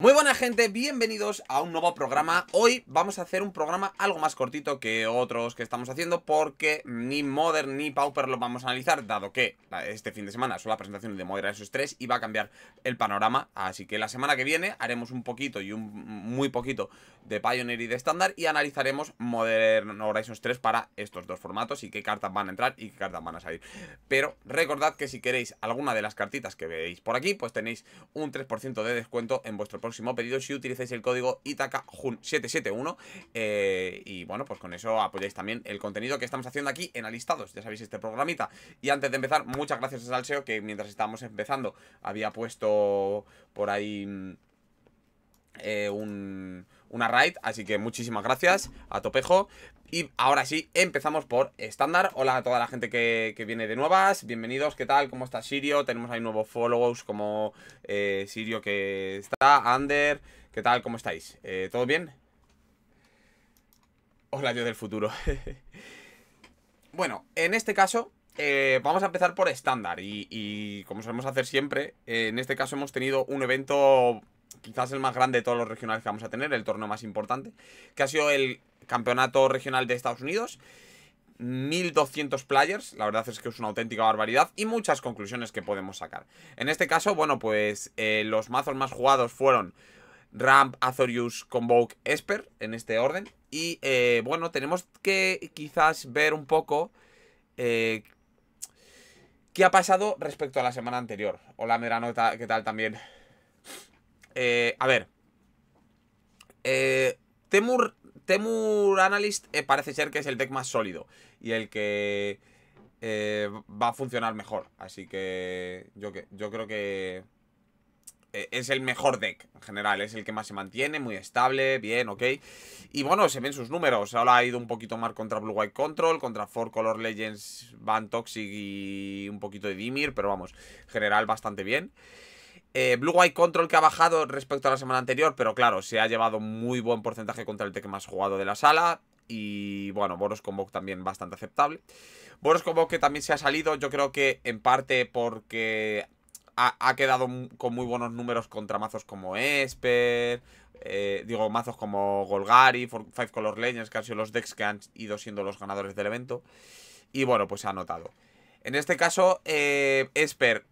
Muy buena gente, bienvenidos a un nuevo programa Hoy vamos a hacer un programa algo más cortito que otros que estamos haciendo Porque ni Modern ni Pauper lo vamos a analizar Dado que este fin de semana son las presentaciones de Modern esos 3 Y va a cambiar el panorama Así que la semana que viene haremos un poquito y un muy poquito de Pioneer y de Standard Y analizaremos Modern Horizons 3 para estos dos formatos Y qué cartas van a entrar y qué cartas van a salir Pero recordad que si queréis alguna de las cartitas que veis por aquí Pues tenéis un 3% de descuento en vuestro próximo pedido si utilizáis el código ITACAJUN771. Eh, y bueno, pues con eso apoyáis también el contenido que estamos haciendo aquí en Alistados. Ya sabéis este programita. Y antes de empezar, muchas gracias a Salseo que mientras estábamos empezando había puesto por ahí mm, eh, un una raid. Así que muchísimas gracias a Topejo. Y ahora sí, empezamos por estándar. Hola a toda la gente que, viene de nuevas. Bienvenidos, ¿qué tal? ¿Cómo está Sirio? Tenemos ahí nuevos followers como eh, Sirio que está, Ander ¿Qué tal? ¿Cómo estáis? Eh, ¿Todo bien? Hola, yo del futuro. bueno, en este caso eh, vamos a empezar por estándar y, como solemos hacer siempre, en este caso hemos tenido un evento quizás el más grande de todos los regionales que vamos a tener, el torneo más importante, que ha sido el campeonato regional de Estados Unidos. 1200 players, la verdad es que es una auténtica barbaridad y muchas conclusiones que podemos sacar. En este caso, bueno, pues eh, los mazos más jugados fueron Ramp, Azorius, Convoke, Esper, en este orden. Y eh, bueno, tenemos que quizás ver un poco eh, qué ha pasado respecto a la semana anterior. Hola, Meranota, ¿qué tal también? Eh, a ver. Eh, Temur, Temur Analyst eh, parece ser que es el deck más sólido. Y el que va a funcionar mejor. Así que yo, yo creo que es el mejor deck en general, es el que más se mantiene, muy estable, bien, ok. Y bueno, se ven sus números, ahora ha ido un poquito más contra Blue White Control, contra Four Color Legends, Van Toxic y un poquito de Dimir, pero vamos, general bastante bien. Eh, Blue White Control que ha bajado respecto a la semana anterior, pero claro, se ha llevado muy buen porcentaje contra el deck más jugado de la sala. Y bueno, Boros Convoke también bastante aceptable. Boros Convoke que también se ha salido, yo creo que en parte porque ha, quedado con muy buenos números contra mazos como Esper, eh, digo, mazos como Golgari, Five Color Legends, casi los decks que han ido siendo los ganadores del evento. Y bueno, pues se ha notado. En este caso, eh, Esper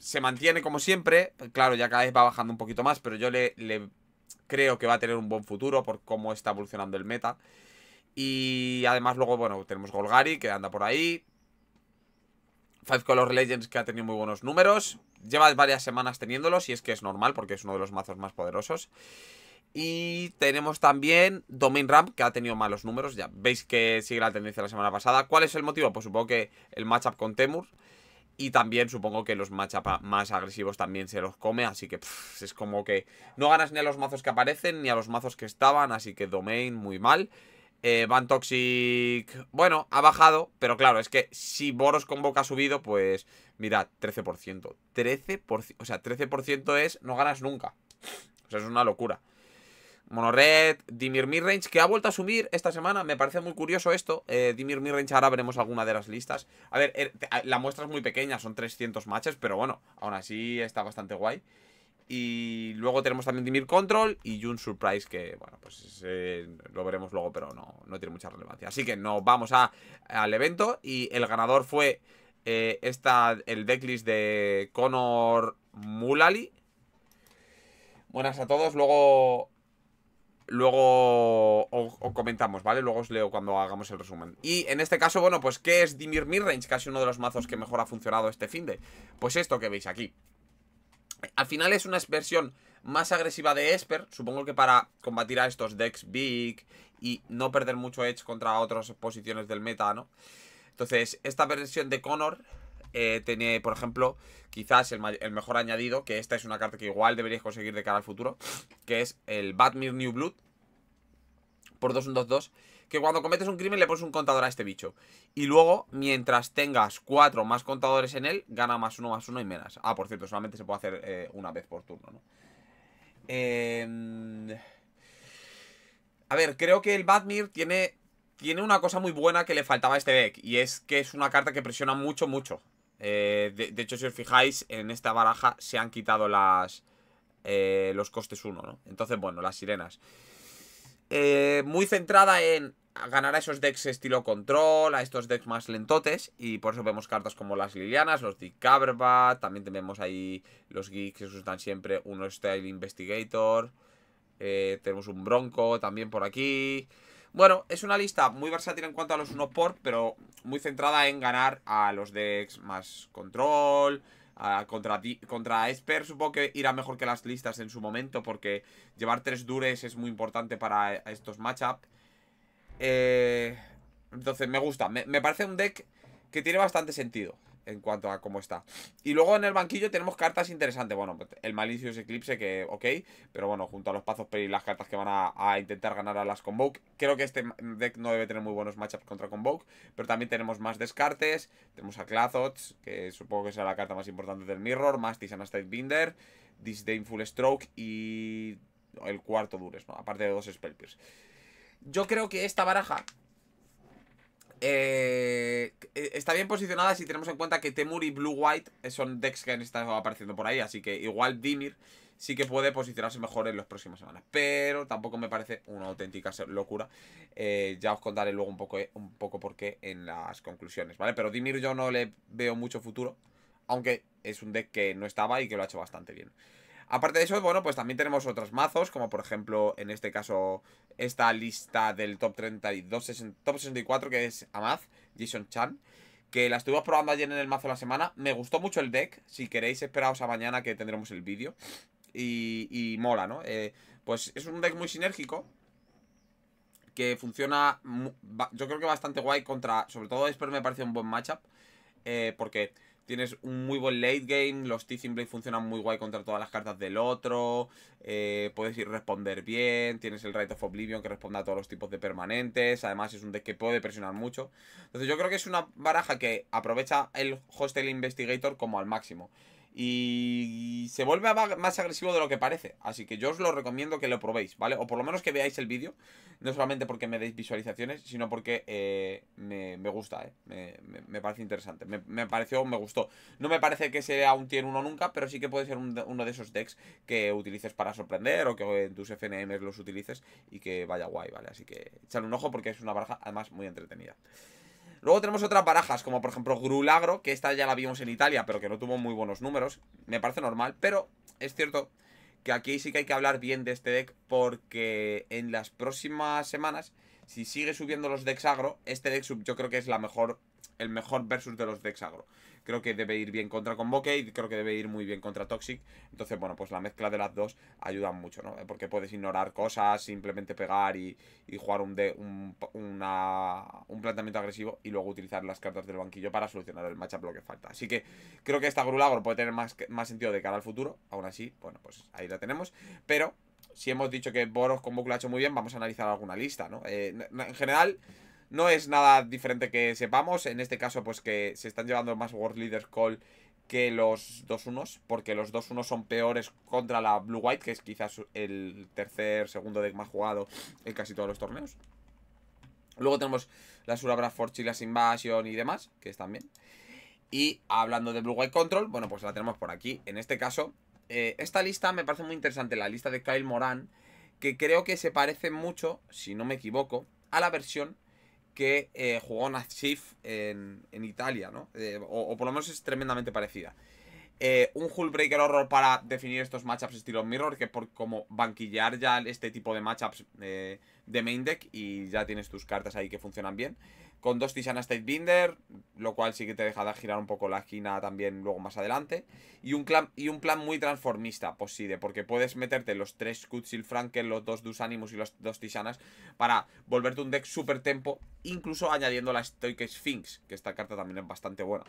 se mantiene como siempre. Claro, ya cada vez va bajando un poquito más, pero yo le, creo que va a tener un buen futuro por cómo está evolucionando el meta. Y además luego, bueno, tenemos Golgari que anda por ahí. Five Color Legends que ha tenido muy buenos números. Lleva varias semanas teniéndolos y es que es normal porque es uno de los mazos más poderosos. Y tenemos también Domain Ramp, que ha tenido malos números. Ya veis que sigue la tendencia la semana pasada. ¿Cuál es el motivo? Pues supongo que el matchup con Temur. Y también supongo que los matchup más agresivos también se los come. Así que es como que no ganas ni a los mazos que aparecen ni a los mazos que estaban. Así que Domain muy mal. Bantoxic, eh, Toxic, bueno, ha bajado, pero claro, es que si Boros Convoca ha subido, pues mira, 13%. 13%, o sea, 13% es no ganas nunca. O sea, es una locura. Monored, Dimir Mirrange, que ha vuelto a subir esta semana. Me parece muy curioso esto. Eh, Dimir Mirrange, ahora veremos alguna de las listas. A ver, eh, la muestra es muy pequeña, son 300 matches, pero bueno, aún así está bastante guay. Y luego tenemos también Dimir Control y Jun Surprise, que bueno, pues lo veremos luego, pero no, tiene mucha relevancia. Así que nos vamos a, al evento y el ganador fue eh, esta, el decklist de Conor Mulali. Buenas a todos, luego Luego os comentamos, ¿vale? Luego os leo cuando hagamos el resumen Y en este caso, bueno, pues ¿qué es Dimir Midrange? Casi uno de los mazos que mejor ha funcionado este fin de Pues esto que veis aquí Al final es una versión más agresiva de Esper Supongo que para combatir a estos decks big Y no perder mucho edge contra otras posiciones del meta, ¿no? Entonces, esta versión de Connor eh, tiene, por ejemplo, quizás el, el, mejor añadido, que esta es una carta que igual deberíais conseguir de cara al futuro, que es el Batmir New Blood, por 2, 1 2, 2, que cuando cometes un crimen le pones un contador a este bicho. Y luego, mientras tengas 4 más contadores en él, gana más 1, más 1 y menos. Ah, por cierto, solamente se puede hacer eh, una vez por turno, ¿no? Em, a ver, creo que el Badmir tiene, tiene una cosa muy buena que le faltaba a este deck. Y es que es una carta que presiona mucho, mucho. Eh, de, hecho, si os fijáis, en esta baraja se han quitado las eh, los costes 1, ¿no? Entonces, bueno, las sirenas. Eh, muy centrada en ganar a esos decks estilo control, a estos decks más lentotes, y por eso vemos cartas como las Lilianas, los de carva también tenemos ahí los Geeks que usan siempre, uno Style Investigator, eh, tenemos un Bronco también por aquí. Bueno, es una lista muy versátil en cuanto a los 1 por, pero muy centrada en ganar a los decks más control, contra, contra Esper supongo que irá mejor que las listas en su momento porque llevar tres dures es muy importante para estos matchups. Eh, entonces me gusta, me, me parece un deck que tiene bastante sentido en cuanto a cómo está. Y luego en el banquillo tenemos cartas interesantes. Bueno, pues, el Malicious Eclipse, que ok, pero bueno, junto a los Pazos Peri y las cartas que van a, intentar ganar a las Convoke. Creo que este deck no debe tener muy buenos matchups contra Convoke, pero también tenemos más descartes. Tenemos a Clathots que supongo que será la carta más importante del Mirror, más Tisana Binder, Disdainful Stroke y el cuarto Dures, ¿no? aparte de dos Spellpierce. Yo creo que esta baraja eh, eh, está bien posicionada si tenemos en cuenta que Temur y Blue White eh, son decks que han estado apareciendo por ahí. Así que igual Dimir sí que puede posicionarse mejor en las próximas semanas. Pero tampoco me parece una auténtica locura. Eh, ya os contaré luego un poco, un poco por qué en las conclusiones, ¿vale? Pero Dimir yo no le veo mucho futuro. Aunque es un deck que no estaba y que lo ha hecho bastante bien. Aparte de eso, bueno, pues también tenemos otros mazos, como por ejemplo, en este caso, esta lista del top 32, top 64, que es Amaz, Jason Chan, que la estuvimos probando ayer en el mazo de la semana. Me gustó mucho el deck, si queréis esperaos a mañana que tendremos el vídeo. Y, y, mola, ¿no? Eh, pues es un deck muy sinérgico, que funciona, yo creo que bastante guay contra, sobre todo espero me parece un buen matchup, eh, porque... Tienes un muy buen late game, los Teasing Blade funcionan muy guay contra todas las cartas del otro, eh, puedes ir responder bien, tienes el Rite of Oblivion que responde a todos los tipos de permanentes, además es un deck que puede presionar mucho. Entonces yo creo que es una baraja que aprovecha el Hostel Investigator como al máximo y se vuelve más agresivo de lo que parece. Así que yo os lo recomiendo que lo probéis, ¿vale? O por lo menos que veáis el vídeo, no solamente porque me deis visualizaciones, sino porque eh, me, gusta, ¿eh? Me, me, parece interesante, me, pareció, me gustó. No me parece que sea un tier uno nunca, pero sí que puede ser uno de esos decks que utilices para sorprender o que en tus FNM los utilices y que vaya guay, ¿vale? Así que echadle un ojo porque es una baraja además muy entretenida. Luego tenemos otras barajas, como por ejemplo Grulagro, que esta ya la vimos en Italia, pero que no tuvo muy buenos números. Me parece normal, pero es cierto que aquí sí que hay que hablar bien de este deck, porque en las próximas semanas, si sigue subiendo los decks agro, este deck sub yo creo que es la mejor, el mejor versus de los decks agro. Creo que debe ir bien contra Convoke y creo que debe ir muy bien contra Toxic. Entonces, bueno, pues la mezcla de las dos ayuda mucho, ¿no? Porque puedes ignorar cosas, simplemente pegar y, y jugar un, un, un planteamiento agresivo y luego utilizar las cartas del banquillo para solucionar el matchup lo que falta. Así que creo que esta Grulagor puede tener más, más sentido de cara al futuro. Aún así, bueno, pues ahí la tenemos. Pero si hemos dicho que Boros con Boku lo ha hecho muy bien, vamos a analizar alguna lista, ¿no? Eh, en general, no es nada diferente que sepamos. En este caso, pues que se están llevando más World Leader Call que los 2-1, porque los 2-1 son peores contra la Blue White, que es quizás el tercer, segundo deck más jugado en casi todos los torneos. Luego tenemos la Surabra Forge y las Invasion y demás, que están bien. Y hablando de Blue White Control, bueno, pues la tenemos por aquí. En este caso, eh, esta lista me parece muy interesante, la lista de Kyle Moran, que creo que se parece mucho, si no me equivoco, a la versión que eh, jugó una en, Italia, ¿no? Eh, o, por lo menos es tremendamente parecida. Eh, un Hullbreaker Horror para definir estos matchups estilo Mirror, que por como banquillar ya este tipo de matchups de main deck y ya tienes tus cartas ahí que funcionan bien con dos Tisana binder lo cual sí que te deja girar un poco la esquina también luego más adelante. Y un, y un plan muy transformista, pues sí, de, porque puedes meterte los tres Kutsil Franken, los dos Dusanimus y los dos Tisanas para volverte un deck super tempo, incluso añadiendo la Stoic Sphinx, que esta carta también es bastante buena.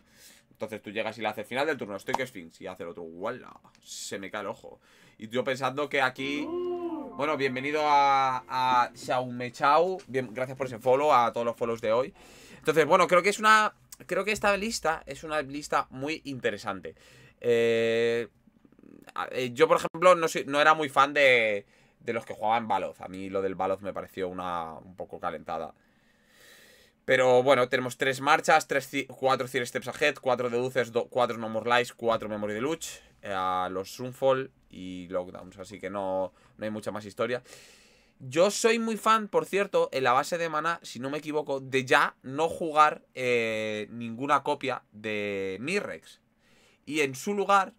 Entonces tú llegas y la haces final del turno, Stoic Sphinx, y hace el otro, ¡wala! Se me cae el ojo. Y yo pensando que aquí uh. Bueno, bienvenido a, a Xiaomechao. Bien, gracias por ese follow, a todos los follows de hoy. Entonces, bueno, creo que es una. Creo que esta lista es una lista muy interesante. Eh, eh, yo, por ejemplo, no, era muy fan de, los que jugaban Baloz. A mí lo del Baloz me pareció una un poco calentada. Pero bueno, tenemos tres marchas, tres, cuatro Cier Steps Ahead, cuatro Deduces, cuatro No More cuatro Memory deluge, eh, a los Sunfall y Lockdowns. Así que no, no hay mucha más historia. Yo soy muy fan, por cierto, en la base de maná, si no me equivoco, de ya no jugar eh, ninguna copia de Mirrex. Y en su lugar,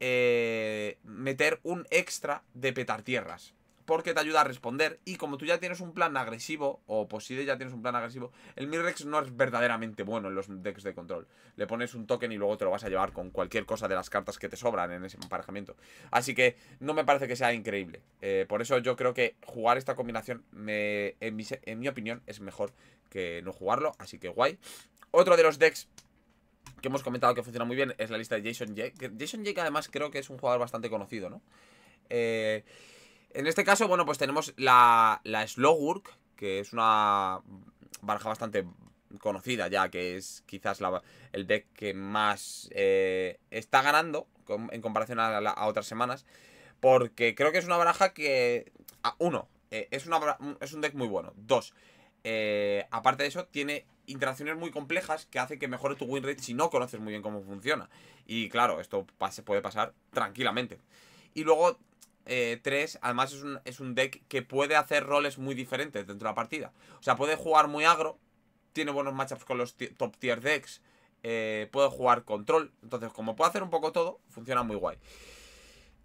eh, meter un extra de petar tierras porque te ayuda a responder. Y como tú ya tienes un plan agresivo, o posible ya tienes un plan agresivo, el Mirrex no es verdaderamente bueno en los decks de control. Le pones un token y luego te lo vas a llevar con cualquier cosa de las cartas que te sobran en ese emparejamiento. Así que no me parece que sea increíble. Eh, por eso yo creo que jugar esta combinación, me, en, mi, en mi opinión, es mejor que no jugarlo. Así que guay. Otro de los decks que hemos comentado que funciona muy bien es la lista de Jason Jake. Jason Jake además creo que es un jugador bastante conocido, ¿no? Eh... En este caso, bueno, pues tenemos la, la Work, que es una baraja bastante conocida ya, que es quizás el deck que más eh, está ganando en comparación a, otras semanas, porque creo que es una baraja que, ah, uno, eh, es, es un deck muy bueno, dos, eh, aparte de eso, tiene interacciones muy complejas que hace que mejore tu win rate si no conoces muy bien cómo funciona. Y claro, esto se puede pasar tranquilamente. Y luego 3, eh, además es un, deck que puede hacer roles muy diferentes dentro de la partida. O sea, puede jugar muy agro, tiene buenos matchups con los top tier decks, eh, puede jugar control. Entonces, como puede hacer un poco todo, funciona muy guay.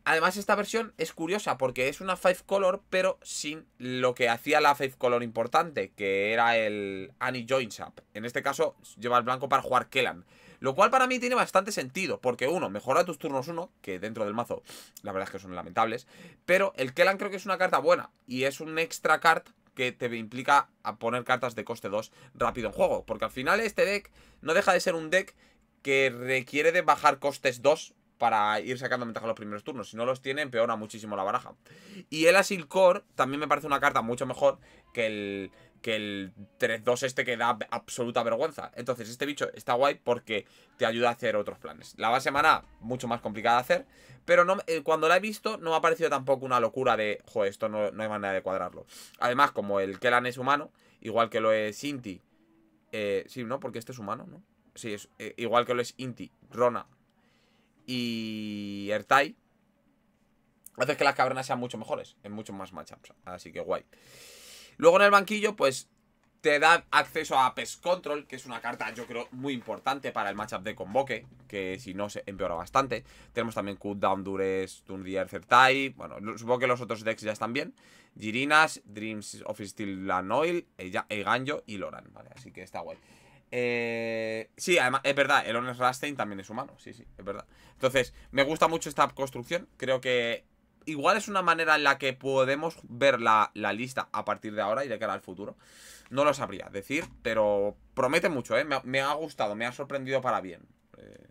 Además, esta versión es curiosa porque es una 5 color, pero sin lo que hacía la 5 color importante, que era el Annie Joins Up. En este caso, lleva el blanco para jugar Kellan. Lo cual para mí tiene bastante sentido, porque uno, mejora tus turnos uno, que dentro del mazo la verdad es que son lamentables, pero el Kelan creo que es una carta buena y es un extra card que te implica a poner cartas de coste 2 rápido en juego, porque al final este deck no deja de ser un deck que requiere de bajar costes 2 para ir sacando ventaja los primeros turnos. Si no los tiene, empeora muchísimo la baraja. Y el core también me parece una carta mucho mejor que el, que el 3-2 este que da absoluta vergüenza. Entonces, este bicho está guay porque te ayuda a hacer otros planes. La base maná, mucho más complicada de hacer, pero eh, cuando la he visto no me ha parecido tampoco una locura de, joder, esto no, hay manera de cuadrarlo. Además, como el Kelan es humano, igual que lo es Inti, eh, sí, ¿no? Porque este es humano, ¿no? Sí, es, eh, igual que lo es Inti, Rona y Ertai, hace que las cavernas sean mucho mejores, en mucho más matchups, así que guay. Luego en el banquillo, pues te da acceso a Pest Control, que es una carta, yo creo, muy importante para el matchup de Convoque, que si no se empeora bastante. Tenemos también Cooldown, Dures, Tundier, certai Bueno, supongo que los otros decks ya están bien. Girinas, Dreams of Steel, Lanoil, Eganjo y Loran, ¿vale? Así que está guay. Eh, sí, además, es verdad, el Honest Rastain también es humano, sí, sí, es verdad. Entonces, me gusta mucho esta construcción, creo que igual es una manera en la que podemos ver la, lista a partir de ahora y de cara al futuro. No lo sabría decir, pero promete mucho, ¿eh? Me, ha gustado, me ha sorprendido para bien. Eh,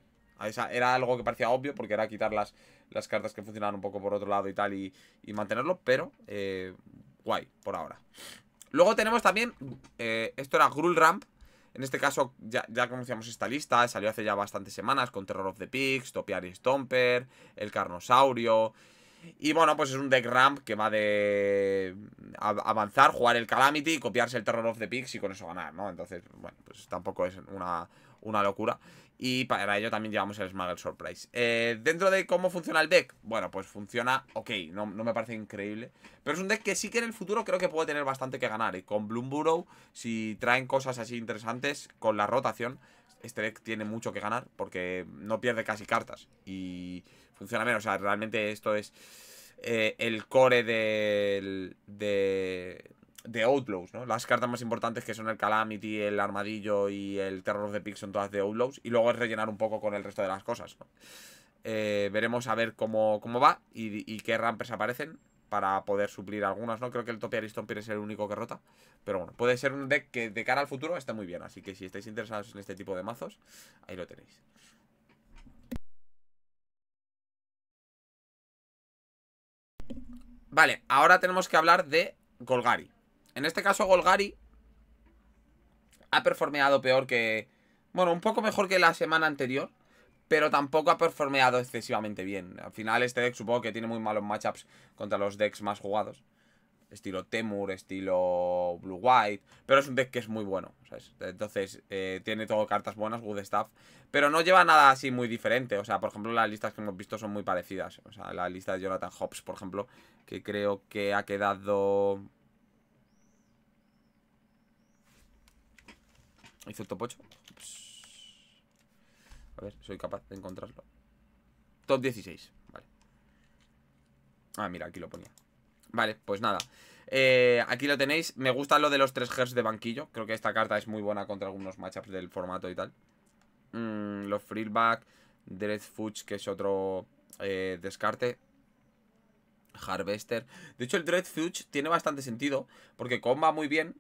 esa, era algo que parecía obvio porque era quitar las, cartas que funcionaban un poco por otro lado y tal y, mantenerlo, pero eh, guay por ahora. Luego tenemos también, eh, esto era Gruul Ramp, en este caso, ya, ya, conocíamos esta lista, salió hace ya bastantes semanas con Terror of the Pigs, y Stomper, El Carnosaurio y bueno, pues es un deck ramp que va de avanzar, jugar el Calamity, copiarse el Terror of the Pigs y con eso ganar, ¿no? Entonces, bueno, pues tampoco es una, una locura. Y para ello también llevamos el Smuggle Surprise. Eh, dentro de cómo funciona el deck, bueno, pues funciona ok, no, no, me parece increíble. Pero es un deck que sí que en el futuro creo que puede tener bastante que ganar. Y ¿eh? con Bloom si traen cosas así interesantes, con la rotación, este deck tiene mucho que ganar porque no pierde casi cartas. Y funciona menos. O sea, realmente esto es eh, el core de, de, Outlaws, ¿no? Las cartas más importantes que son el Calamity, el Armadillo y el Terror de Pig son todas de Outlaws. Y luego es rellenar un poco con el resto de las cosas, ¿no? Eh, veremos a ver cómo, va y, qué rampers aparecen para poder suplir algunas, ¿no? Creo que el Topi Aristompier es el único que rota. Pero bueno, puede ser un deck que de cara al futuro está muy bien. Así que si estáis interesados en este tipo de mazos, ahí lo tenéis. Vale, ahora tenemos que hablar de Golgari. En este caso, Golgari ha performeado peor que... Bueno, un poco mejor que la semana anterior, pero tampoco ha performeado excesivamente bien. Al final este deck supongo que tiene muy malos matchups contra los decks más jugados estilo Temur, estilo Blue White, pero es un deck que es muy bueno, Entonces, eh, tiene todo cartas buenas, good stuff, pero no lleva nada así muy diferente, o sea, por ejemplo, las listas que hemos visto son muy parecidas, o sea, la lista de Jonathan Hobbs, por ejemplo, que creo que ha quedado... ¿Hizo el top 8? A ver, soy capaz de encontrarlo. Top 16, vale. Ah, mira, aquí lo ponía. Vale, pues nada. Eh, aquí lo tenéis. Me gusta lo de los 3 Hz de banquillo. Creo que esta carta es muy buena contra algunos matchups del formato y tal. Mm, los Freelback, Dread que es otro eh, descarte. Harvester. De hecho, el Dread tiene bastante sentido. Porque comba muy bien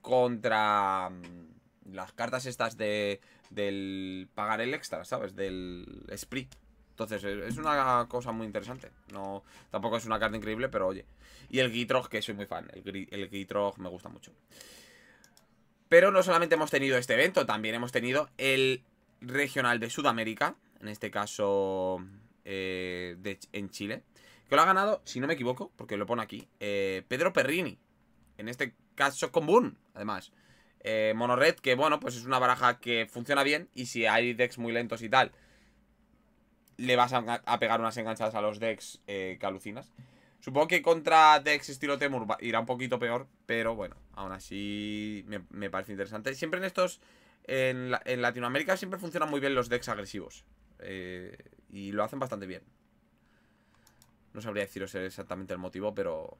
contra mm, las cartas estas de, del pagar el extra, ¿sabes? Del spree. Entonces, eh, es una cosa muy interesante. No, tampoco es una carta increíble, pero oye. Y el Gitrog, que soy muy fan. El, el Gitrog me gusta mucho. Pero no solamente hemos tenido este evento, también hemos tenido el regional de Sudamérica. En este caso, eh, de, en Chile. Que lo ha ganado, si no me equivoco, porque lo pone aquí, eh, Pedro Perrini. En este caso, con Boon, además. Eh, Monored, que bueno, pues es una baraja que funciona bien. Y si hay decks muy lentos y tal le vas a, pegar unas enganchadas a los decks eh, que alucinas. Supongo que contra decks estilo Temur irá un poquito peor, pero bueno, aún así me, parece interesante. Siempre en estos, en, Latinoamérica siempre funcionan muy bien los decks agresivos. Eh, y lo hacen bastante bien. No sabría deciros exactamente el motivo, pero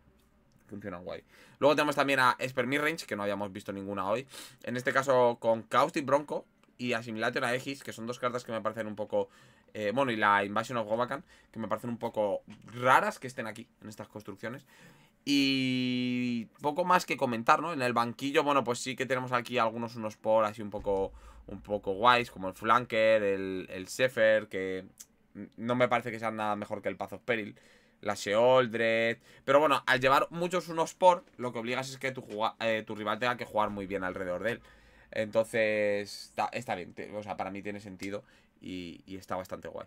funcionan guay. Luego tenemos también a Esper Range, que no habíamos visto ninguna hoy. En este caso con Caustic Bronco, y a X que son dos cartas que me parecen un poco... Eh, bueno, y la Invasion of Gobakan, que me parecen un poco raras que estén aquí, en estas construcciones. Y poco más que comentar, ¿no? En el banquillo, bueno, pues sí que tenemos aquí algunos unos por así un poco, un poco guays, como el Flanker, el, Sefer, que no me parece que sean nada mejor que el Path of Peril la Sheoldred. Pero bueno, al llevar muchos unos por, lo que obligas es que tu, eh, tu rival tenga que jugar muy bien alrededor de él. Entonces, está, está bien, o sea, para mí tiene sentido y, está bastante guay.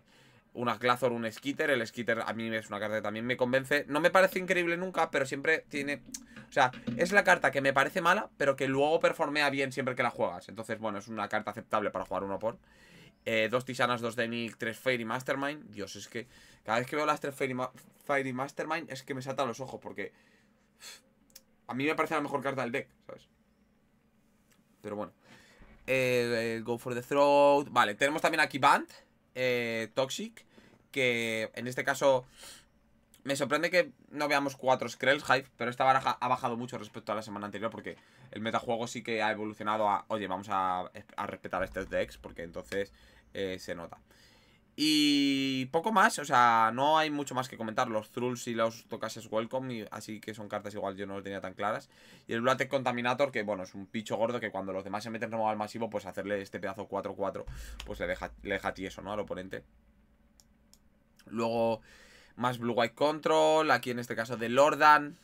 Una Glazor, un Skitter. El Skitter a mí es una carta que también me convence. No me parece increíble nunca, pero siempre tiene... O sea, es la carta que me parece mala, pero que luego performea bien siempre que la juegas. Entonces, bueno, es una carta aceptable para jugar uno por. Eh, dos Tisanas, dos Denic, tres Fairy Mastermind. Dios, es que cada vez que veo las tres Fairy, Fairy Mastermind es que me saltan los ojos porque... A mí me parece la mejor carta del deck, ¿sabes? pero bueno. Eh, eh, go for the throat. Vale, tenemos también aquí Band, eh, Toxic, que en este caso me sorprende que no veamos cuatro Skrulls Hype, pero esta baraja ha bajado mucho respecto a la semana anterior porque el metajuego sí que ha evolucionado a, oye, vamos a, respetar estos decks porque entonces se nota. Y poco más, o sea, no hay mucho más que comentar. Los Thrulls y los Tocases Welcome, y, así que son cartas igual, yo no lo tenía tan claras. Y el blate Contaminator, que bueno, es un picho gordo que cuando los demás se meten al masivo, pues hacerle este pedazo 4-4, pues le deja, le deja tieso, ¿no? Al oponente. Luego, más Blue White Control, aquí en este caso de Lordan.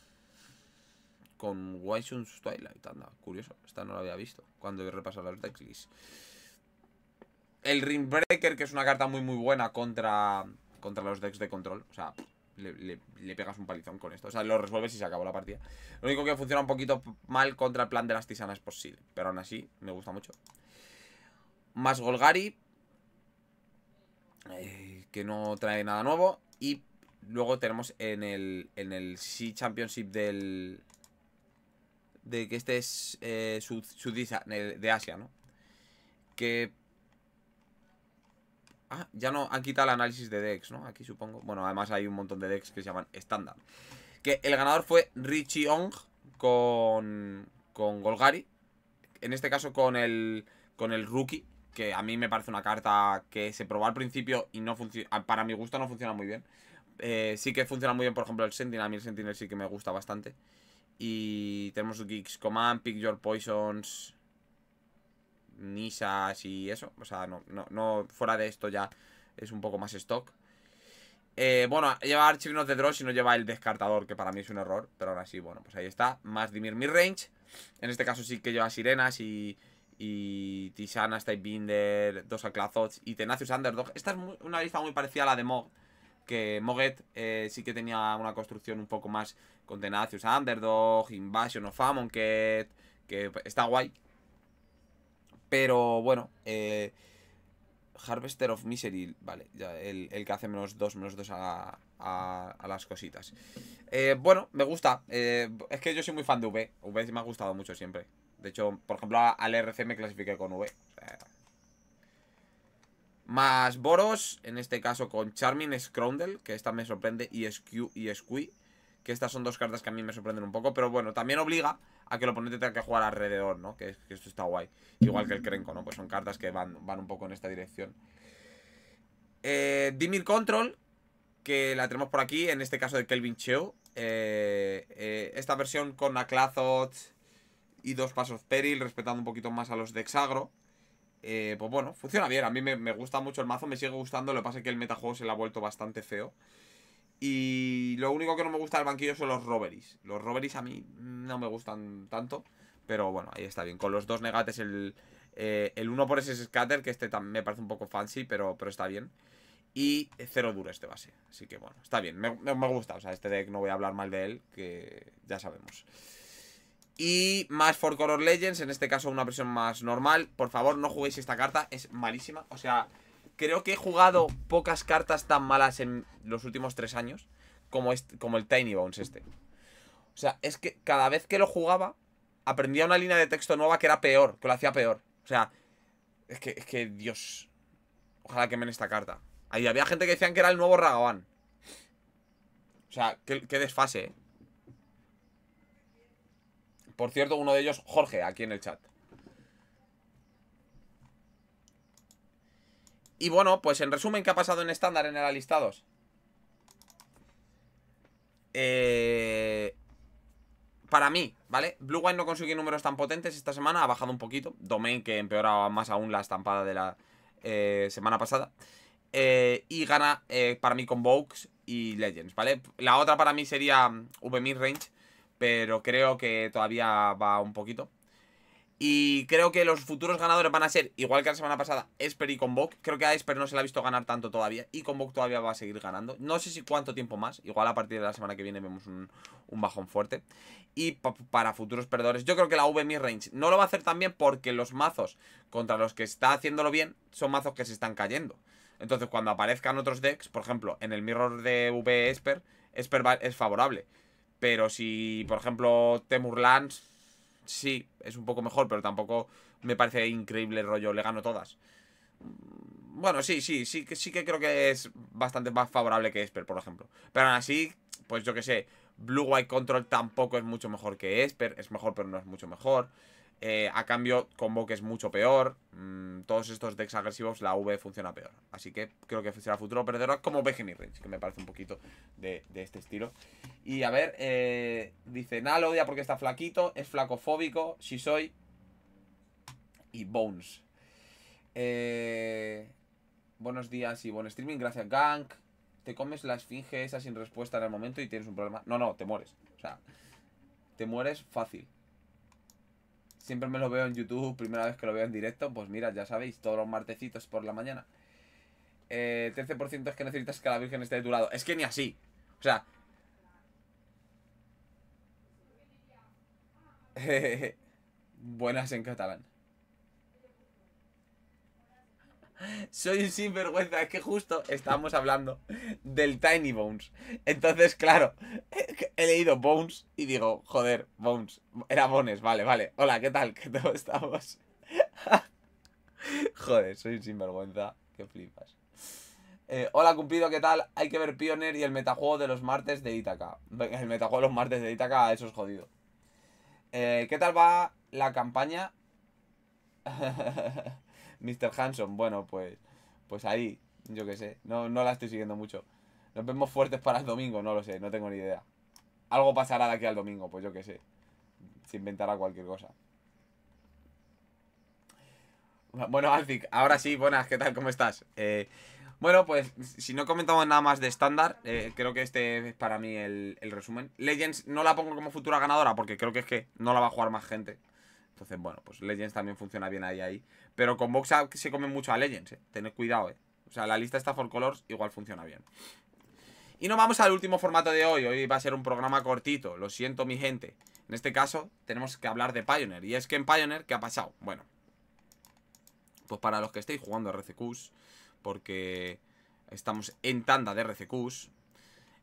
Con Sun's Twilight, anda, curioso, esta no la había visto cuando he repasado las decklist el Ring Breaker, que es una carta muy muy buena contra, contra los decks de control. O sea, le, pegas un palizón con esto. O sea, lo resuelves y se acabó la partida. Lo único que funciona un poquito mal contra el plan de las tisanas por posible. Pero aún así, me gusta mucho. Más Golgari. Eh, que no trae nada nuevo. Y luego tenemos en el, en el Sea Championship del... De que este es eh, su de Asia, ¿no? Que Ah, ya no han quitado el análisis de decks, ¿no? Aquí supongo. Bueno, además hay un montón de decks que se llaman estándar. Que el ganador fue Richie Ong con, con Golgari. En este caso con el, con el rookie, que a mí me parece una carta que se probó al principio y no funciona. Para mi gusto no funciona muy bien. Eh, sí que funciona muy bien, por ejemplo, el Sentinel. A mí el Sentinel sí que me gusta bastante. Y tenemos Geeks Command, Pick Your Poisons, Nisas y eso. O sea, no, no, no fuera de esto ya es un poco más stock. Eh, bueno, lleva Archivinos de Dross y no lleva el descartador, que para mí es un error. Pero ahora sí, bueno, pues ahí está. Más Dimir Midrange. En este caso sí que lleva Sirenas y, y Tisana, Binder, dos alclazots y Tenacious Underdog. Esta es una lista muy parecida a la de Mog. Que Moget eh, sí que tenía una construcción un poco más con Tenacious Underdog, Invasion of Amonkhet, que está guay. Pero bueno, eh, Harvester of Misery, vale, el, que hace menos 2, menos 2 a, a, las cositas. Eh, bueno, me gusta. Eh, es que yo soy muy fan de V. V me ha gustado mucho siempre. De hecho, por ejemplo, al RC me clasifiqué con V. más Boros, en este caso con Charming Scroundle, que esta me sorprende, y que y Squee, que estas son dos cartas que a mí me sorprenden un poco, pero bueno, también obliga a que el oponente tenga que jugar alrededor, ¿no? Que, esto está guay. Igual que el Krenko, ¿no? Pues son cartas que van, van un poco en esta dirección. Eh, Dimir Control, que la tenemos por aquí, en este caso de Kelvin Cheo. Eh, eh, esta versión con Aklazot y dos pasos Peril, respetando un poquito más a los de Hexagro. Eh, pues bueno, funciona bien. A mí me, me, gusta mucho el mazo, me sigue gustando. Lo que pasa es que el metajuego se le ha vuelto bastante feo. Y lo único que no me gusta del banquillo son los robberies. Los robberies a mí no me gustan tanto. Pero bueno, ahí está bien. Con los dos negates, el, eh, el uno por ese scatter, que este me parece un poco fancy, pero, pero está bien. Y cero duro este base. Así que bueno, está bien. Me, gusta. O sea, este deck no voy a hablar mal de él, que ya sabemos. Y más for Color Legends, en este caso una versión más normal. Por favor, no juguéis esta carta, es malísima. O sea, creo que he jugado pocas cartas tan malas en los últimos tres años como, como el Tiny Bones este. O sea, es que cada vez que lo jugaba, aprendía una línea de texto nueva que era peor, que lo hacía peor. O sea, es que, es que Dios. Ojalá quemen esta carta. Ahí había gente que decían que era el nuevo Ragavan. O sea, qué, qué desfase, ¿eh? Por cierto, uno de ellos, Jorge, aquí en el chat. Y bueno, pues en resumen, ¿qué ha pasado en estándar en el alistados? Eh, para mí, ¿vale? Blue White no consigue números tan potentes esta semana, ha bajado un poquito. Domain que empeoraba más aún la estampada de la eh, semana pasada. Eh, y gana para mí con vogue y Legends, ¿vale? La otra para mí sería mm, V Range, pero creo que todavía va un poquito. Y creo que los futuros ganadores van a ser, igual que la semana pasada, Esper y Convoc. Creo que a Esper no se le ha visto ganar tanto todavía. Y Convoc todavía va a seguir ganando. No sé si cuánto tiempo más. Igual a partir de la semana que viene vemos un, bajón fuerte. Y para futuros perdedores, yo creo que la V Midrange no lo va a hacer tan bien porque los mazos contra los que está haciéndolo bien son mazos que se están cayendo. Entonces, cuando aparezcan otros decks, por ejemplo, en el mirror de V Esper, Esper es favorable. Pero si, por ejemplo, Temur Lands sí, es un poco mejor, pero tampoco me parece increíble el rollo, le gano todas. Mm, bueno, sí, sí, sí, sí que creo que es bastante más favorable que Esper, por ejemplo. Pero aún así, pues yo que sé, Blue White Control tampoco es mucho mejor que Esper, es mejor pero no es mucho mejor. Eh, a cambio, combo es mucho peor. Mm, todos estos decks agresivos, la V funciona peor. Así que creo que será futuro perdedor como Benjamin Range, que me parece un poquito de, este estilo. Y a ver, eh, dice, nada, lo odia porque está flaquito, es flacofóbico, si soy. Y Bones. Eh, buenos días y buen streaming, gracias Gank. Te comes la esfinge esa sin respuesta en el momento y tienes un problema. No, no, te mueres. O sea, te mueres fácil. Siempre me lo veo en YouTube, primera vez que lo veo en directo. Pues mira, ya sabéis, todos los martecitos por la mañana. Eh, 13% es que necesitas que la Virgen esté de tu lado. Es que ni así. O sea... Buenas en catalán. soy un sinvergüenza. Es que justo estábamos hablando del Tiny Bones. Entonces, claro, he leído Bones y digo, joder, Bones. Era Bones, vale, vale. Hola, ¿qué tal? ¿Qué tal estamos? joder, soy un sinvergüenza. Que flipas. Eh, hola cumplido, ¿qué tal? Hay que ver Pioneer y el metajuego de los martes de Itaca El metajuego de los martes de Itaca, eso es jodido. Eh, ¿Qué tal va la campaña? Mr. Hanson, bueno, pues, pues ahí, yo qué sé, no, la estoy siguiendo mucho. Nos vemos fuertes para el domingo, no lo sé, no tengo ni idea. Algo pasará de aquí al domingo, pues yo qué sé. Se inventará cualquier cosa. Bueno, Alfic, ahora sí, buenas, ¿qué tal? ¿Cómo estás? Eh, bueno, pues si no comentamos nada más de estándar, eh, creo que este es para mí el resumen. Legends no la pongo como futura ganadora porque creo que es que no la va a jugar más gente. Entonces, bueno, pues Legends también funciona bien ahí, ahí. Pero con Boxa se come mucho a Legends, eh. Tened cuidado, eh. O sea, la lista está for colors, igual funciona bien. Y nos vamos al último formato de hoy. Hoy va a ser un programa cortito. Lo siento, mi gente. En este caso, tenemos que hablar de Pioneer. Y es que en Pioneer, ¿qué ha pasado? Bueno, pues para los que estéis jugando a RCQs, porque estamos en tanda de RCQs,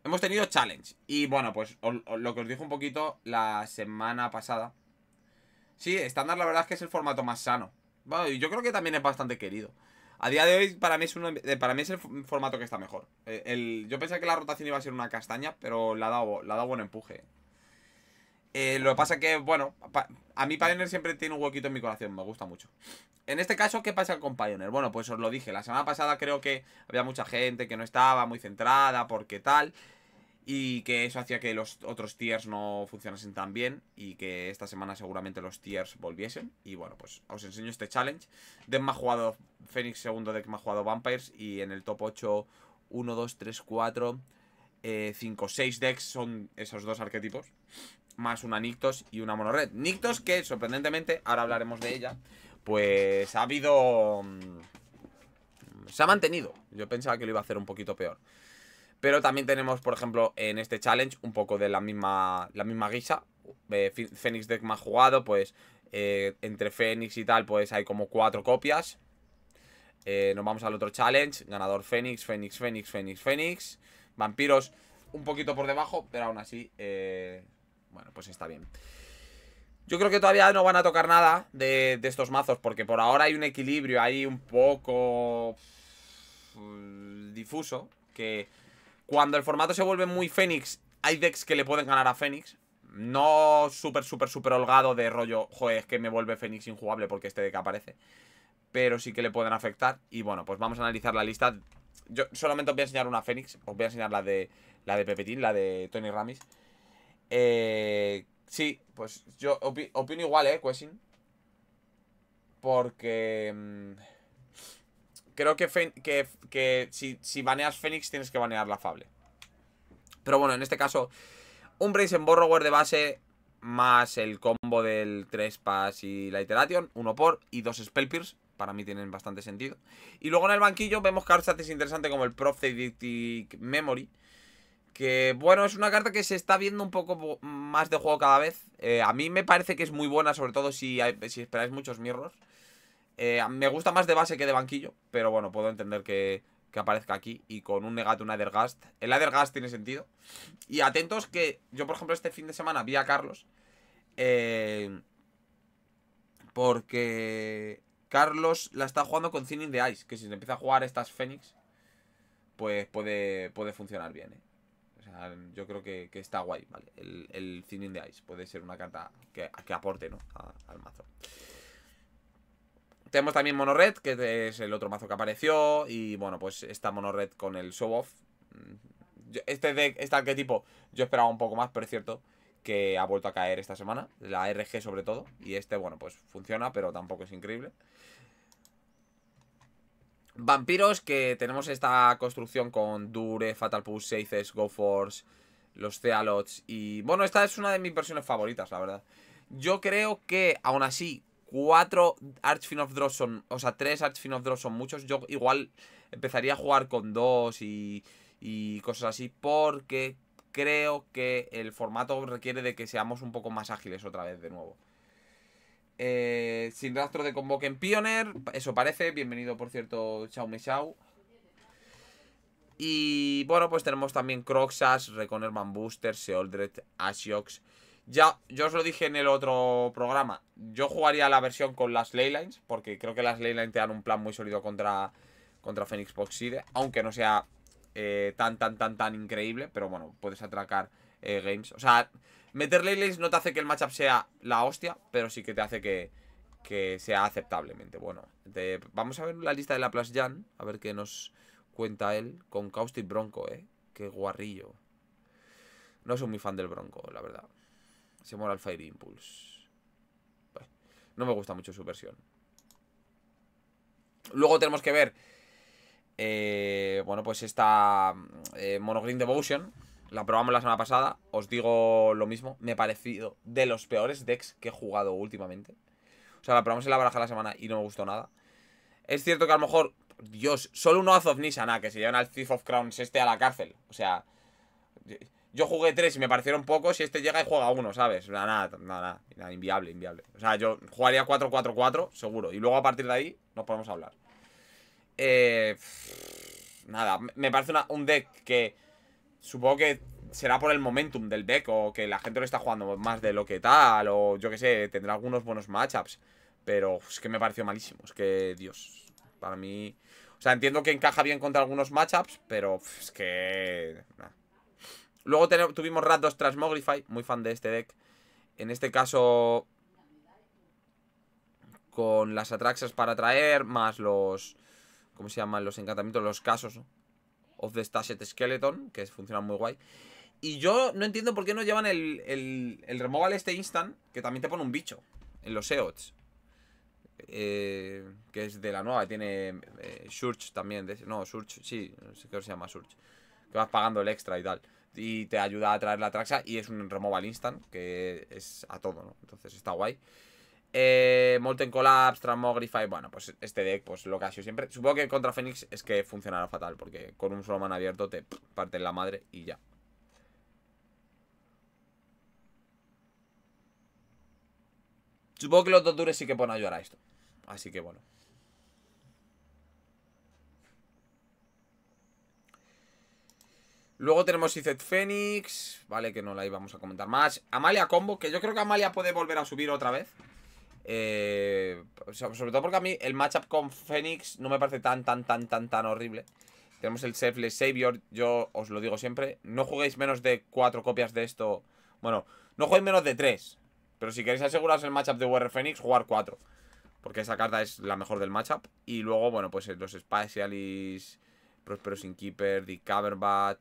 hemos tenido challenge. Y bueno, pues lo que os dije un poquito la semana pasada Sí, estándar la verdad es que es el formato más sano. Bueno, yo creo que también es bastante querido. A día de hoy, para mí es, para mí es el formato que está mejor. Eh, yo pensé que la rotación iba a ser una castaña, pero la ha dado, dado buen empuje. Eh, lo que pasa que, bueno, a mí Pioneer siempre tiene un huequito en mi corazón, me gusta mucho. En este caso, ¿qué pasa con Pioneer? Bueno, pues os lo dije, la semana pasada creo que había mucha gente que no estaba muy centrada, porque tal. Y que eso hacía que los otros tiers no funcionasen tan bien y que esta semana seguramente los tiers volviesen. Y bueno, pues os enseño este challenge. de más jugado Fénix, segundo deck más jugado Vampires y en el top 8, 1, 2, 3, 4, 5, 6 decks son esos dos arquetipos. Más una Nictos y una Red Nictos que, sorprendentemente, ahora hablaremos de ella, pues ha habido... Mm, se ha mantenido. Yo pensaba que lo iba a hacer un poquito peor. Pero también tenemos, por ejemplo, en este challenge un poco de la misma, la misma guisa. Eh, Fénix Deck más jugado, pues eh, entre Fénix y tal, pues hay como cuatro copias. Eh, nos vamos al otro challenge. Ganador Fénix, Fénix, Fénix, Fénix, Fénix. Vampiros un poquito por debajo, pero aún así, bueno, pues está bien. Yo creo que todavía no van a tocar nada de, de estos mazos, porque por ahora hay un equilibrio ahí un poco difuso, que cuando el formato se vuelve muy Fénix, hay decks que le pueden ganar a Fénix. No súper, súper, súper holgado de rollo, joder, es que me vuelve Fénix injugable porque este deck aparece. Pero sí que le pueden afectar. Y bueno, pues vamos a analizar la lista. Yo solamente os voy a enseñar una Fénix. Os voy a enseñar la de, la de Pepetín, la de Tony Ramis. Eh, sí, pues yo opino igual, ¿eh, Quesin? Porque... Mm, Creo que, que, si, si, baneas Fénix tienes que banear la Fable. Pero bueno, en este caso, un en Borrower de base más el combo del Trespass y la Iteration, uno por y dos Spellpierce. Para mí tienen bastante sentido. Y luego en el banquillo vemos cartas interesantes como el Prophetic Memory. Que bueno, es una carta que se está viendo un poco más de juego cada vez. Eh, a mí me parece que es muy buena, sobre todo si, si esperáis muchos mirrors. Eh, me gusta más de base que de banquillo, pero bueno, puedo entender que, que aparezca aquí y con un negato un Adergast. El Adergast tiene sentido. Y atentos que yo, por ejemplo, este fin de semana vi a Carlos. Eh, porque Carlos la está jugando con Thinning the Ice, que si se empieza a jugar estas Fénix, pues puede, puede funcionar bien. Eh. O sea, yo creo que, está guay, ¿vale? El, Thinning the Ice puede ser una carta que, que aporte, ¿no? al mazo. Tenemos también Red, que es el otro mazo que apareció. Y bueno, pues esta Monored con el Show Off. Mm, este, de, este arquetipo yo esperaba un poco más, pero es cierto que ha vuelto a caer esta semana. La RG sobre todo. Y este, bueno, pues funciona, pero tampoco es increíble. Vampiros, que tenemos esta construcción con Dure, Fatal Push, Seices, Go Force, los Cealots. Y bueno, esta es una de mis versiones favoritas, la verdad. Yo creo que, aún así, cuatro Archfiend of Draw son... O sea, tres Archfiend of son muchos. Yo igual empezaría a jugar con dos y, y cosas así porque creo que el formato requiere de que seamos un poco más ágiles otra vez de nuevo. Eh, sin rastro de convoque en Pioneer, eso parece. Bienvenido, por cierto, Chao Me chao. Y bueno, pues tenemos también Croxas, Reconerman Booster, Seoldred, Ashox ya, yo os lo dije en el otro programa. Yo jugaría la versión con las Leylines, porque creo que las Leylines te dan un plan muy sólido contra, contra Phoenix Boxide, aunque no sea eh, tan, tan, tan, tan increíble, pero bueno, puedes atracar eh, games. O sea, meter Leylines no te hace que el matchup sea la hostia, pero sí que te hace que, que sea aceptablemente bueno. vamos a ver la lista de la Plus Jan, a ver qué nos cuenta él con Caustic Bronco, ¿eh? Qué guarrillo. No soy muy fan del Bronco, la verdad. Se muere al Fire Impulse. No me gusta mucho su versión. Luego tenemos que ver. Eh, bueno, pues esta eh, Monogreen Devotion. La probamos la semana pasada. Os digo lo mismo. Me ha parecido de los peores decks que he jugado últimamente. O sea, la probamos en la baraja la semana y no me gustó nada. Es cierto que a lo mejor. Dios, solo un Oath of Nisana que se llevan al Thief of Crowns este a la cárcel. O sea. Yo jugué tres y me parecieron pocos si este llega y juega uno, ¿sabes? Nada, nada, nada, nada inviable, inviable. O sea, yo jugaría 4-4-4, seguro. Y luego a partir de ahí nos podemos hablar. Eh, nada, me parece un deck que supongo que será por el momentum del deck o que la gente lo está jugando más de lo que tal o yo que sé, tendrá algunos buenos matchups. Pero es que me pareció malísimo, es que Dios, para mí... O sea, entiendo que encaja bien contra algunos matchups, pero es que... Luego tuvimos Rados Transmogrify, muy fan de este deck. En este caso, con las Atraxas para traer, más los... ¿Cómo se llaman? Los encantamientos, los casos of the Stashed Skeleton, que funcionan muy guay. Y yo no entiendo por qué no llevan el, el, removal este instant, que también te pone un bicho en los EOTs. Eh, que es de la nueva, tiene eh, Surge también. no, Surge, sí, no sé qué se llama Surge. Que vas pagando el extra y tal y te ayuda a traer la Traxa y es un removal instant que es a todo, ¿no? Entonces está guay. Eh, Molten Collapse, Transmogrify, bueno, pues este deck, pues lo que ha sido siempre. Supongo que contra Fénix es que funcionará fatal, porque con un solo man abierto te parten la madre y ya. Supongo que los dos dures sí que pueden ayudar a esto. Así que bueno. Luego tenemos Izet Fénix, vale, que no la íbamos a comentar más. Amalia Combo, que yo creo que Amalia puede volver a subir otra vez. Eh, sobre todo porque a mí el matchup con Fénix no me parece tan, tan, tan, tan, tan horrible. Tenemos el Selfless Savior, yo os lo digo siempre. No juguéis menos de cuatro copias de esto. Bueno, no juguéis menos de tres. Pero si queréis aseguraros el matchup de war Fénix, jugar cuatro. Porque esa carta es la mejor del matchup. Y luego, bueno, pues los Specialists, Prosperous Inkeeper, The Coverbat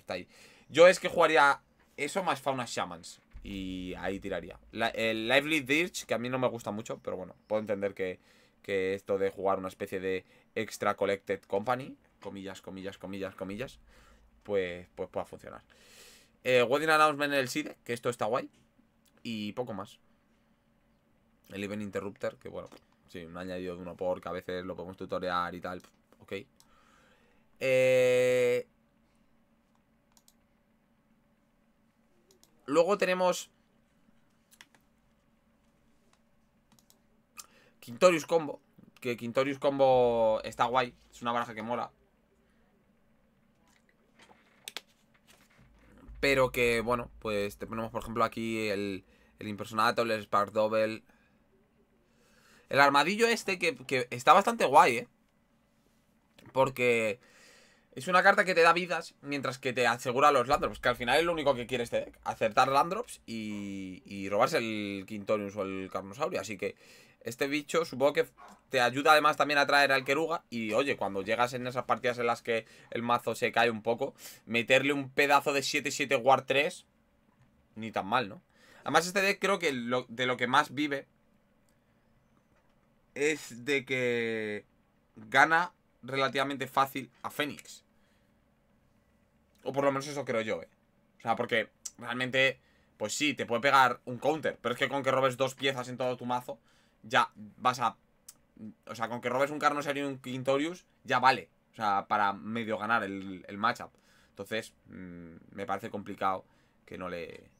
está ahí. Yo es que jugaría eso más Fauna Shamans. Y ahí tiraría. el Lively Dirge, que a mí no me gusta mucho, pero bueno, puedo entender que, que esto de jugar una especie de extra collected company, comillas, comillas, comillas, comillas, pues, pues pueda funcionar. Eh, wedding Announcement en el SIDE, que esto está guay. Y poco más. El Event Interrupter, que bueno, sí, un añadido de uno por, a veces lo podemos tutorial y tal. Ok. Eh, Luego tenemos... Quintorius Combo. Que Quintorius Combo está guay. Es una baraja que mola. Pero que, bueno, pues te ponemos, por ejemplo, aquí el, el Impersonato, el Spark Double. El armadillo este que, que está bastante guay, ¿eh? Porque es una carta que te da vidas mientras que te asegura los landrops, que al final es lo único que quiere este deck, acertar landrops y, y robarse el Quintorius o el Carnosaurio. Así que este bicho supongo que te ayuda además también a traer al queruga y oye, cuando llegas en esas partidas en las que el mazo se cae un poco, meterle un pedazo de 7-7 War 3, ni tan mal, ¿no? Además este deck creo que de lo que más vive es de que gana relativamente fácil a Fénix. O por lo menos eso creo yo, ¿eh? O sea, porque realmente, pues sí, te puede pegar un counter. Pero es que con que robes dos piezas en todo tu mazo, ya vas a... O sea, con que robes un Carnosaur y un Quintorius, ya vale. O sea, para medio ganar el, matchup. Entonces, mm, me parece complicado que no le...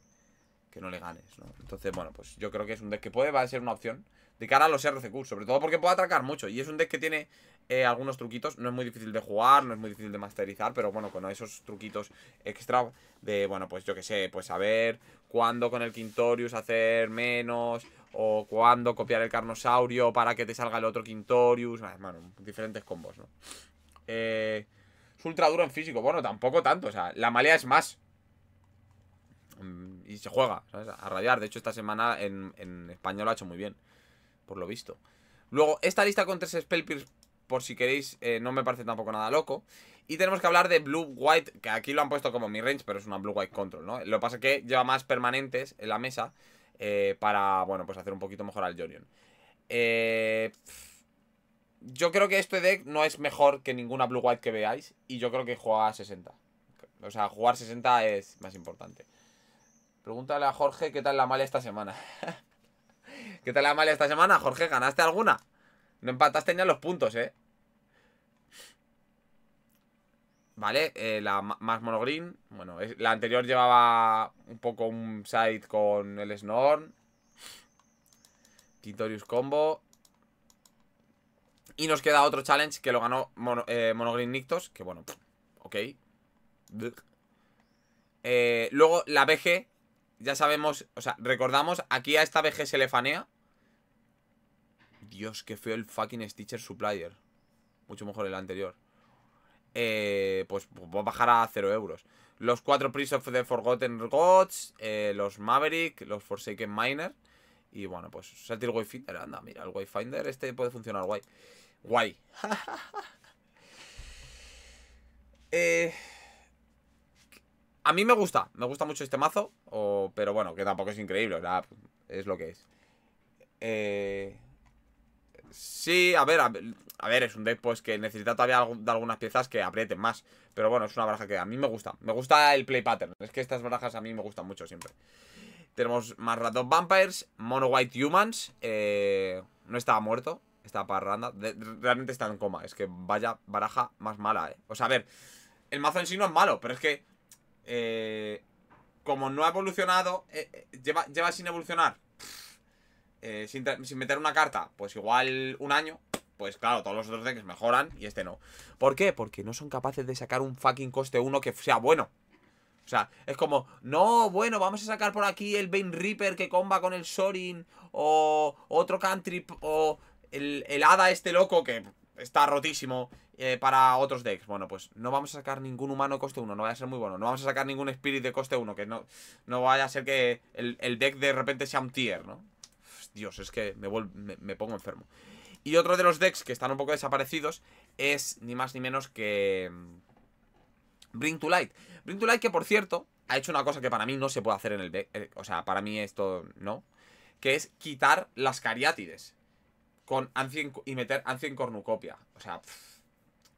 Que no le ganes, ¿no? Entonces, bueno, pues yo creo que es un deck que puede, va a ser una opción de cara a los RCQ, sobre todo porque puede atracar mucho. Y es un deck que tiene eh, algunos truquitos, no es muy difícil de jugar, no es muy difícil de masterizar, pero bueno, con esos truquitos extra de, bueno, pues yo que sé, pues saber cuándo con el Quintorius hacer menos o cuándo copiar el Carnosaurio para que te salga el otro Quintorius, ah, bueno, diferentes combos, ¿no? Eh, es ultra duro en físico, bueno, tampoco tanto, o sea, la malea es más, mm, y se juega ¿sabes? a radiar. De hecho, esta semana en, en España ha hecho muy bien por lo visto. Luego, esta lista con tres Peers, por si queréis, eh, no me parece tampoco nada loco. Y tenemos que hablar de Blue White, que aquí lo han puesto como mi range, pero es una Blue White Control, ¿no? Lo que pasa es que lleva más permanentes en la mesa eh, para, bueno, pues hacer un poquito mejor al Jorion. Eh, yo creo que este deck no es mejor que ninguna Blue White que veáis, y yo creo que juega a 60. O sea, jugar 60 es más importante. Pregúntale a Jorge qué tal la mala esta semana. ¿Qué tal mala esta semana, Jorge? ¿Ganaste alguna? No empataste ni a los puntos, ¿eh? Vale, eh, la más monogreen. Bueno, es, la anterior llevaba un poco un side con el Snorn. Quitorius combo. Y nos queda otro challenge que lo ganó Monogreen eh, Nictos. Que bueno, ok. Eh, luego la BG. Ya sabemos, o sea, recordamos, aquí a esta BG se le fanea. Dios, qué feo el fucking Stitcher Supplier. Mucho mejor el anterior. Eh, pues, pues va a bajar a 0 euros. Los 4 Priests of the Forgotten Gods, eh, los Maverick, los Forsaken Miner. Y bueno, pues el Wayfinder. Anda, mira, el Wayfinder este puede funcionar guay. Guay. eh, a mí me gusta, me gusta mucho este mazo. pero bueno, que tampoco es increíble, ¿verdad? es lo que es. Eh. Sí, a ver, a, ver, es un deck pues que necesita todavía de algunas piezas que aprieten más. Pero bueno, es una baraja que a mí me gusta. Me gusta el play pattern. Es que estas barajas a mí me gustan mucho siempre. Tenemos más Ratón Vampires, Mono White Humans. Eh, no estaba muerto, estaba parranda. realmente está en coma. Es que vaya baraja más mala, eh. O sea, a ver, el mazo en sí no es malo, pero es que... Eh, como no ha evolucionado, eh, lleva, lleva sin evolucionar eh, sin, meter una carta, pues igual un año, pues claro, todos los otros decks mejoran y este no. ¿Por qué? Porque no son capaces de sacar un fucking coste 1 que sea bueno. O sea, es como, no, bueno, vamos a sacar por aquí el Bane Reaper que comba con el Sorin, o otro Country o el, Hada este loco que está rotísimo eh, para otros decks. Bueno, pues no vamos a sacar ningún humano coste 1, no va a ser muy bueno. No vamos a sacar ningún Spirit de coste 1, que no, no vaya a ser que el, el deck de repente sea un tier, ¿no? Dios, es que me, pongo enfermo. Y otro de los decks que están un poco desaparecidos es ni más ni menos que mm, Bring to Light. Bring to Light que, por cierto, ha hecho una cosa que para mí no se puede hacer en el deck. Eh, o sea, para mí esto no. Que es quitar las cariátides con Ancien, y meter Ancien Cornucopia. O sea,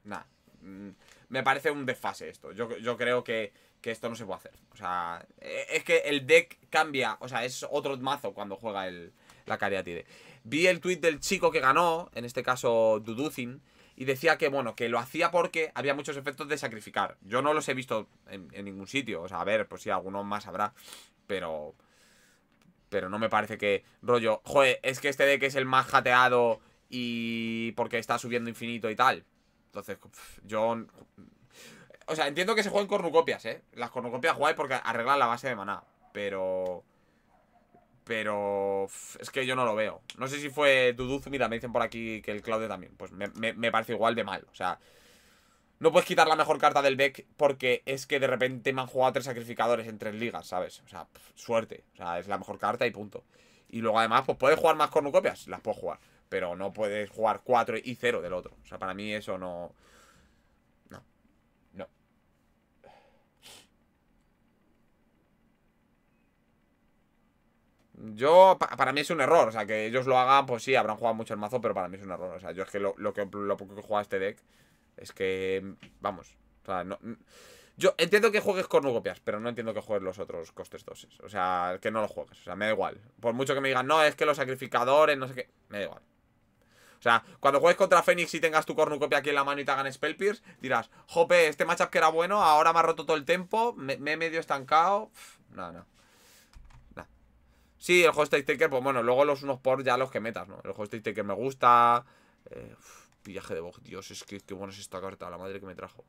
nada. Mm, me parece un desfase esto. Yo, creo que esto no se puede hacer. O sea, e, es que el deck cambia. O sea, es otro mazo cuando juega el, la cariátide. Vi el tuit del chico que ganó, en este caso Duducin, y decía que, bueno, que lo hacía porque había muchos efectos de sacrificar. Yo no los he visto en, ningún sitio. O sea, a ver, pues si sí, alguno más habrá. Pero. Pero no me parece que. Rollo, joder, es que este deck es el más jateado y. porque está subiendo infinito y tal. Entonces, yo. O sea, entiendo que se juegan cornucopias, ¿eh? Las cornucopias guay porque arreglan la base de maná. Pero. Pero es que yo no lo veo. No sé si fue Duduz. Mira, me dicen por aquí que el Claude también. Pues me, parece igual de mal. O sea, no puedes quitar la mejor carta del deck porque es que de repente me han jugado tres sacrificadores en tres ligas, ¿sabes? O sea, suerte. O sea, es la mejor carta y punto. Y luego además, pues puedes jugar más cornucopias. Las puedo jugar. Pero no puedes jugar cuatro y cero del otro. O sea, para mí eso no... Yo, para mí es un error, o sea, que ellos lo hagan, pues sí, habrán jugado mucho el mazo, pero para mí es un error. O sea, yo es que lo, lo que, lo poco que juega este deck es que, vamos, o sea, no... Yo entiendo que juegues cornucopias, pero no entiendo que juegues los otros costes dosis O sea, que no lo juegues. O sea, me da igual. Por mucho que me digan, no, es que los sacrificadores, no sé qué. Me da igual. O sea, cuando juegues contra Fénix y tengas tu cornucopia aquí en la mano y te hagan Spell dirás, jope, este matchup que era bueno, ahora me ha roto todo el tiempo, me, he medio estancado. Pff, no, no. Sí, el Hostage Taker, pues bueno, luego los unos por ya los que metas, ¿no? El Hostage Taker me gusta. Eh, pillaje de box Dios, es que qué buena es esta carta, la madre que me trajo.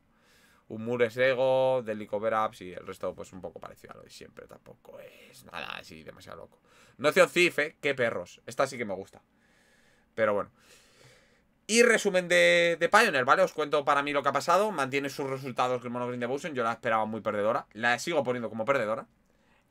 Un es Ego, Delicover Ups y el resto, pues un poco parecido a lo de siempre. Tampoco es nada así demasiado loco. Noción Cif, eh, Qué perros. Esta sí que me gusta. Pero bueno. Y resumen de, de, Pioneer, ¿vale? Os cuento para mí lo que ha pasado. Mantiene sus resultados que el Mono Green Devotion. Yo la esperaba muy perdedora. La sigo poniendo como perdedora.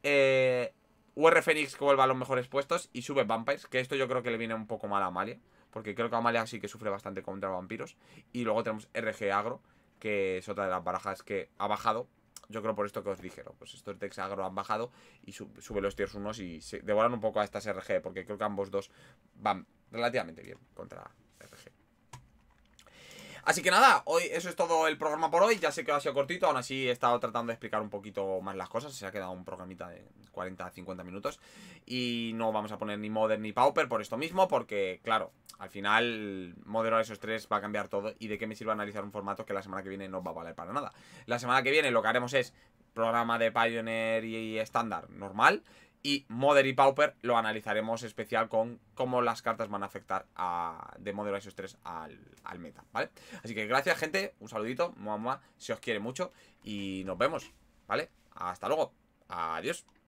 Eh, UR Fenix que vuelva a los mejores puestos y sube Vampires, que esto yo creo que le viene un poco mal a Amalia, porque creo que Amalia sí que sufre bastante contra vampiros. Y luego tenemos RG Agro, que es otra de las barajas que ha bajado. Yo creo por esto que os dijeron, pues estos decks Agro han bajado y sube los tiers unos y se devoran un poco a estas RG, porque creo que ambos dos van relativamente bien contra RG. Así que nada, hoy eso es todo el programa por hoy. Ya sé que ha sido cortito, aún así he estado tratando de explicar un poquito más las cosas. Se ha quedado un programita de 40-50 minutos. Y no vamos a poner ni Modern ni Pauper por esto mismo, porque, claro, al final Modern esos 3 va a cambiar todo. ¿Y de qué me sirve analizar un formato que la semana que viene no va a valer para nada? La semana que viene lo que haremos es programa de Pioneer y estándar normal. Y Mother y Pauper lo analizaremos especial con cómo las cartas van a afectar a, de Mother Ice 3 al, meta, ¿vale? Así que gracias, gente. Un saludito. Mamá, Se os quiere mucho. Y nos vemos, ¿vale? Hasta luego. Adiós.